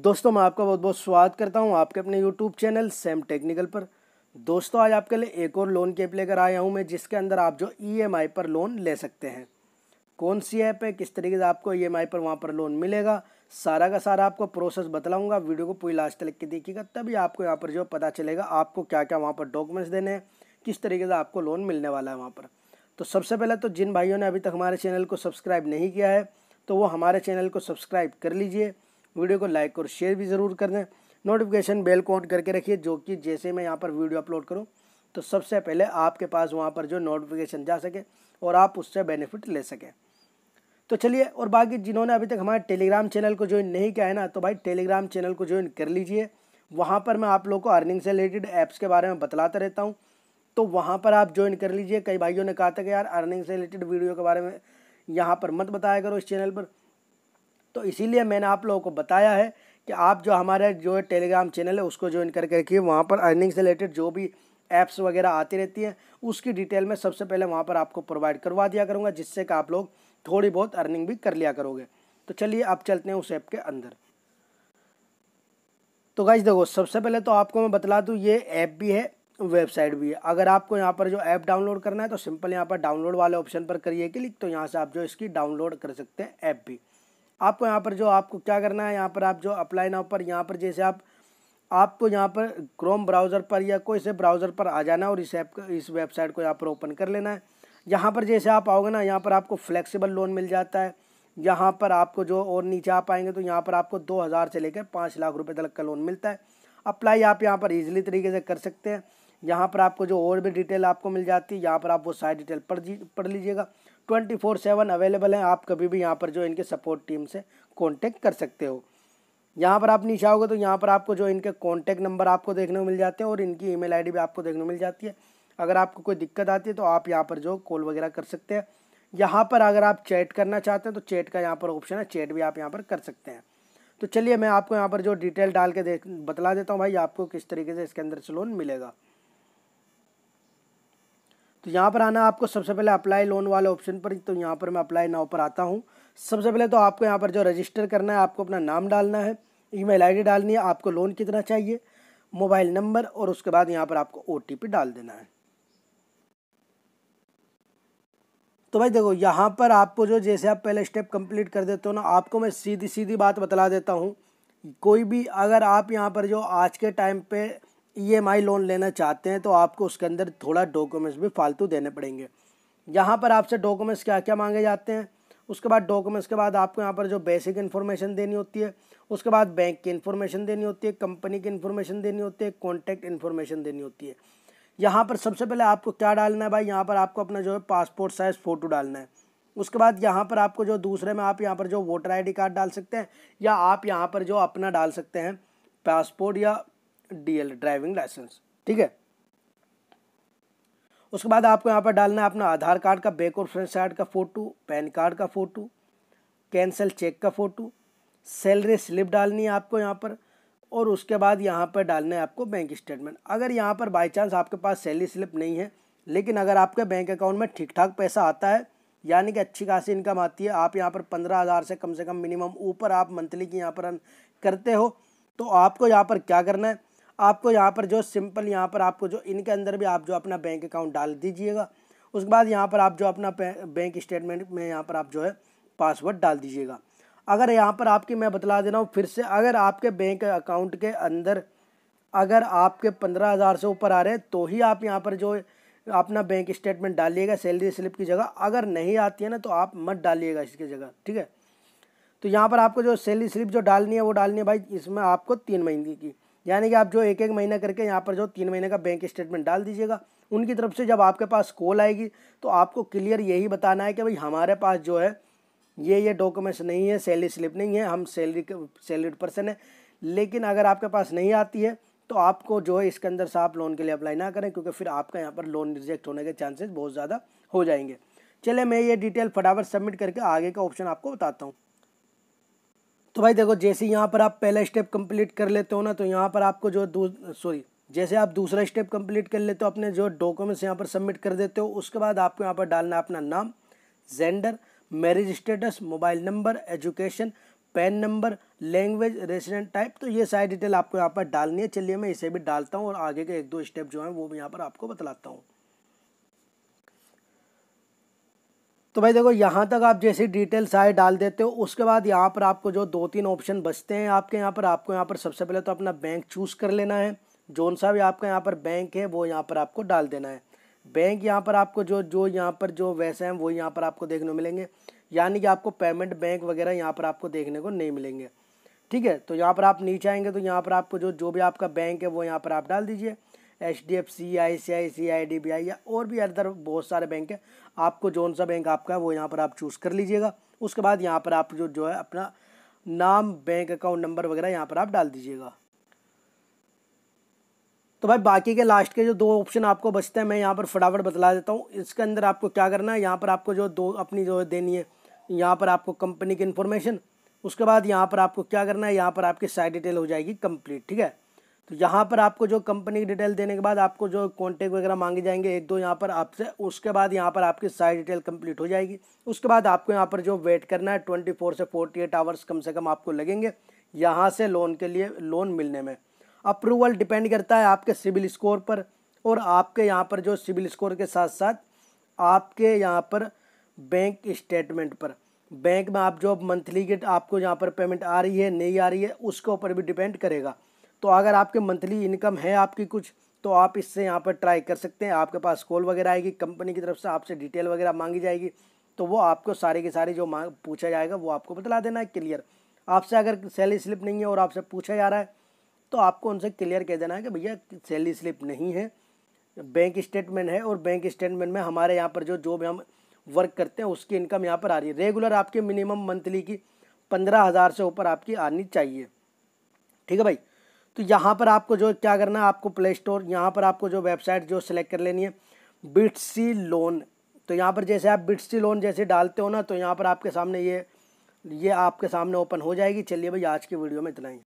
दोस्तों मैं आपका बहुत बहुत स्वागत करता हूं आपके अपने यूट्यूब चैनल सेम टेक्निकल पर दोस्तों आज आपके लिए एक और लोन की ऐप लेकर आया हूं मैं जिसके अंदर आप जो ई e पर लोन ले सकते हैं कौन सी ऐप है किस तरीके से आपको ई e पर वहां पर लोन मिलेगा सारा का सारा आपको प्रोसेस बतलाऊँगा वीडियो को पूरी लास्ट तक के देखिएगा तभी आपको यहाँ पर जो पता चलेगा आपको क्या क्या वहाँ पर डॉक्यूमेंट्स देने हैं किस तरीके से आपको लोन मिलने वाला है वहाँ पर तो सबसे पहले तो जिन भाइयों ने अभी तक हमारे चैनल को सब्सक्राइब नहीं किया है तो वो हमारे चैनल को सब्सक्राइब कर लीजिए वीडियो को लाइक और शेयर भी ज़रूर कर दें नोटिफिकेशन बेल को ऑन करके रखिए जो कि जैसे मैं यहाँ पर वीडियो अपलोड करूँ तो सबसे पहले आपके पास वहाँ पर जो नोटिफिकेशन जा सके और आप उससे बेनिफिट ले सकें तो चलिए और बाकी जिन्होंने अभी तक हमारे टेलीग्राम चैनल को ज्वाइन नहीं किया है ना तो भाई टेलीग्राम चैनल को ज्वाइन कर लीजिए वहाँ पर मैं आप लोगों को अर्निंग से रिलेटेड ऐप्स के बारे में बतलाता रहता हूँ तो वहाँ पर आप ज्वाइन कर लीजिए कई भाइयों ने कहा था कि यार अर्निंग से रिलेटेड वीडियो के बारे में यहाँ पर मत बताया करो इस चैनल पर तो इसीलिए मैंने आप लोगों को बताया है कि आप जो हमारे जो टेलीग्राम चैनल है उसको ज्वाइन करके रखिए वहाँ पर अर्निंग से रिलेटेड जो भी ऐप्स वगैरह आती रहती हैं उसकी डिटेल में सबसे पहले वहाँ पर आपको प्रोवाइड करवा दिया करूँगा जिससे कि आप लोग थोड़ी बहुत अर्निंग भी कर लिया करोगे तो चलिए आप चलते हैं उस ऐप के अंदर तो गाइज देखो सबसे पहले तो आपको मैं बतला दूँ ये ऐप भी है वेबसाइट भी है अगर आपको यहाँ पर जो ऐप डाउनलोड करना है तो सिंपल यहाँ पर डाउनलोड वाले ऑप्शन पर करिए क्लिक तो यहाँ से आप जो इसकी डाउनलोड कर सकते हैं ऐप भी आपको यहाँ पर जो आपको क्या करना है यहाँ पर आप जो अप्लाई नाउ पर यहाँ पर जैसे आप आपको यहाँ पर क्रोम ब्राउज़र पर या कोई से ब्राउज़र पर आ जाना और इस ऐप इस वेबसाइट को यहाँ पर ओपन कर लेना है यहाँ पर जैसे आप आओगे ना यहाँ पर आपको फ्लेक्सिबल लोन मिल जाता है यहाँ पर आपको जो और नीचे आप पाएंगे तो यहाँ पर आपको दो हज़ार से लेकर पाँच लाख रुपए तक का लोन मिलता है अप्लाई आप यहाँ पर ईजिली तरीके से कर सकते हैं यहाँ पर आपको जो और भी डिटेल आपको मिल जाती है यहाँ पर आप वो सारी डिटेल पढ़ पढ़ लीजिएगा ट्वेंटी फोर सेवन अवेलेबल हैं आप कभी भी यहाँ पर जो इनके सपोर्ट टीम से कॉन्टेक्ट कर सकते हो यहाँ पर आप नीचे आओगे तो यहाँ पर आपको जो इनके कॉन्टैक्ट नंबर आपको देखने को मिल जाते हैं और इनकी ई मेल भी आपको देखने को मिल जाती है अगर आपको कोई दिक्कत आती है तो आप यहाँ पर जो कॉल वगैरह कर सकते हैं यहाँ पर अगर आप चैट करना चाहते हैं तो चैट का यहाँ पर ऑप्शन है चैट भी आप यहाँ पर कर सकते हैं तो चलिए मैं आपको यहाँ पर जो डिटेल डाल के देख बतला देता हूँ भाई आपको किस तरीके से इसके अंदर से लोन मिलेगा तो यहाँ पर आना आपको सबसे पहले अप्लाई लोन वाले ऑप्शन पर तो यहाँ पर मैं अप्लाई नाव पर आता हूँ सबसे पहले तो आपको यहाँ पर जो रजिस्टर करना है आपको अपना नाम डालना है ईमेल आईडी डालनी है आपको लोन कितना चाहिए मोबाइल नंबर और उसके बाद यहाँ पर आपको ओ डाल देना है तो भाई देखो यहाँ पर आपको जो जैसे आप पहले स्टेप कंप्लीट कर देते हो ना आपको मैं सीधी सीधी बात बतला देता हूँ कोई भी अगर आप यहाँ पर जो आज के टाइम पे ई e लोन लेना चाहते हैं तो आपको उसके अंदर थोड़ा डॉक्यूमेंट्स भी फालतू देने पड़ेंगे यहाँ पर आपसे डॉक्यूमेंट्स क्या क्या मांगे जाते हैं उसके बाद डॉक्यूमेंट्स के बाद आपको यहाँ पर जो बेसिक इन्फॉर्मेशन देनी होती है उसके बाद बैंक की इन्फॉर्मेशन देनी होती है कंपनी की इन्फॉर्मेशन देनी होती है कॉन्टैक्ट इन्फॉर्मेशन देनी होती है यहाँ पर सबसे पहले आपको क्या डालना है भाई यहाँ पर आपको अपना जो है पासपोर्ट साइज़ फ़ोटो डालना है उसके बाद यहाँ पर आपको जो दूसरे में आप यहाँ पर जो वोटर आई कार्ड डाल सकते हैं या आप यहाँ पर जो अपना डाल सकते हैं पासपोर्ट या डीएल ड्राइविंग लाइसेंस ठीक है उसके बाद आपको यहाँ पर डालना है अपना आधार कार्ड का बैक और फ्रंट साइड का फ़ोटो पैन कार्ड का फ़ोटो कैंसल चेक का फ़ोटो सैलरी स्लिप डालनी है आपको यहाँ पर और उसके बाद यहाँ पर डालना है आपको बैंक स्टेटमेंट अगर यहाँ पर बाई चांस आपके पास सैलरी स्लिप नहीं है लेकिन अगर आपके बैंक अकाउंट में ठीक ठाक पैसा आता है यानी कि अच्छी खासी इनकम आती है आप यहाँ पर पंद्रह हज़ार से कम से कम मिनिमम ऊपर आप मंथली की यहाँ पर करते हो तो आपको यहाँ पर क्या करना है आपको यहाँ पर जो सिंपल यहाँ पर आपको जो इनके अंदर भी आप जो अपना बैंक अकाउंट डाल दीजिएगा उसके बाद यहाँ पर आप जो अपना बैंक स्टेटमेंट में यहाँ पर आप जो है पासवर्ड डाल दीजिएगा अगर यहाँ पर आपकी मैं बतला दे रहा हूँ फिर से अगर आपके बैंक अकाउंट के अंदर अगर आपके पंद्रह हज़ार से ऊपर आ रहे हैं तो ही आप यहाँ पर जो अपना बैंक स्टेटमेंट डालिएगा सैलरी स्लिप की जगह अगर नहीं आती है ना तो आप मत डालिएगा इसकी जगह ठीक है तो यहाँ पर आपको जो सैलरी स्लिप जो डालनी है वो डालनी है भाई इसमें आपको तीन महीने की यानी कि आप जो एक एक महीना करके यहाँ पर जो तीन महीने का बैंक स्टेटमेंट डाल दीजिएगा उनकी तरफ से जब आपके पास कॉल आएगी तो आपको क्लियर यही बताना है कि भाई हमारे पास जो है ये ये डॉक्यूमेंट्स नहीं है सैलरी स्लिप नहीं है हम सैलरी सैलरीड पर्सन है लेकिन अगर आपके पास नहीं आती है तो आपको जो है इसके अंदर से आप लोन के लिए अप्लाई ना करें क्योंकि फिर आपका यहाँ पर लोन रिजेक्ट होने के चांसेस बहुत ज़्यादा हो जाएंगे चले मैं ये डिटेल फटाफट सबमिट करके आगे का ऑप्शन आपको बताता हूँ तो भाई देखो जैसे यहाँ पर आप पहला स्टेप कंप्लीट कर लेते हो ना तो यहाँ पर आपको जो सॉरी जैसे आप दूसरा स्टेप कंप्लीट कर लेते हो अपने जो डॉक्यूमेंट्स यहाँ पर सबमिट कर देते हो उसके बाद आपको यहाँ पर डालना अपना नाम gender marriage status mobile number education PAN number language resident type तो ये सारी डिटेल आपको यहाँ पर डालनी है चलिए मैं इसे भी डालता हूँ और आगे के एक दो स्टेप जो हैं वो भी यहाँ पर आपको बतलाता हूँ तो भाई देखो यहाँ तक आप जैसे डिटेल सारे डाल देते हो उसके बाद यहाँ पर आपको जो दो तीन ऑप्शन बचते हैं आपके यहाँ पर आपको यहाँ पर सबसे पहले तो अपना बैंक चूज़ कर लेना है जौन सा भी आपका यहाँ पर बैंक है वो यहाँ पर आपको डाल देना है बैंक यहाँ पर आपको जो जो यहाँ पर जो वैसे हैं वो यहाँ पर आपको देखने को मिलेंगे यानी कि आपको पेमेंट बैंक वगैरह यहाँ पर आपको देखने को नहीं मिलेंगे ठीक है तो यहाँ पर आप नीचे आएंगे तो यहाँ पर आपको जो जो भी आपका बैंक है वो यहाँ पर आप डाल दीजिए H D F C I C I C I I D B I और भी अदर बहुत सारे बैंक हैं आपको जौन सा बैंक आपका है वो यहाँ पर आप चूज़ कर लीजिएगा उसके बाद यहाँ पर आप जो जो है अपना नाम बैंक अकाउंट नंबर वगैरह यहाँ पर आप डाल दीजिएगा तो भाई बाकी के लास्ट के जो दो ऑप्शन आपको बचते हैं मैं यहाँ पर फटाफट बतला देता हूँ इसके अंदर आपको क्या करना है यहाँ पर आपको जो दो अपनी जो देनी है यहाँ पर आपको कंपनी की इन्फॉर्मेशन उसके बाद यहाँ पर आपको क्या करना है यहाँ पर आपकी सारी डिटेल हो जाएगी कंप्लीट ठीक है तो यहाँ पर आपको जो कंपनी की डिटेल देने के बाद आपको जो कॉन्टेक्ट वगैरह मांगे जाएंगे एक दो यहाँ पर आपसे उसके बाद यहाँ पर आपकी सारी डिटेल कंप्लीट हो जाएगी उसके बाद आपको यहाँ पर जो वेट करना है ट्वेंटी फोर से फोर्टी एट आवर्स कम से कम आपको लगेंगे यहाँ से लोन के लिए लोन मिलने में अप्रूवल डिपेंड करता है आपके सिविल स्कोर पर और आपके यहाँ पर जो सिविल स्कोर के साथ साथ आपके यहाँ पर बैंक स्टेटमेंट पर बैंक में आप जो मंथली के आपको यहाँ पर पेमेंट आ रही है नहीं आ रही है उसके ऊपर भी डिपेंड करेगा तो अगर आपके मंथली इनकम है आपकी कुछ तो आप इससे यहाँ पर ट्राई कर सकते हैं आपके पास कॉल वगैरह आएगी कंपनी की तरफ से आपसे डिटेल वगैरह मांगी जाएगी तो वो आपको सारे के सारे जो मांग पूछा जाएगा वो आपको बतला देना है क्लियर आपसे अगर सैलरी स्लिप नहीं है और आपसे पूछा जा रहा है तो आपको उनसे क्लियर कह देना है कि भैया सैलरी स्लिप नहीं है बैंक स्टेटमेंट है और बैंक स्टेटमेंट में हमारे यहाँ पर जो जो भी हम वर्क करते हैं उसकी इनकम यहाँ पर आ रही है रेगुलर आपके मिनिमम मंथली की पंद्रह हज़ार से ऊपर आपकी आनी चाहिए ठीक है भाई तो यहाँ पर आपको जो क्या करना है आपको प्ले स्टोर यहाँ पर आपको जो वेबसाइट जो सिलेक्ट कर लेनी है बिट्सी लोन तो यहाँ पर जैसे आप बिट्सी लोन जैसे डालते हो ना तो यहाँ पर आपके सामने ये ये आपके सामने ओपन हो जाएगी चलिए भाई आज की वीडियो में इतना ही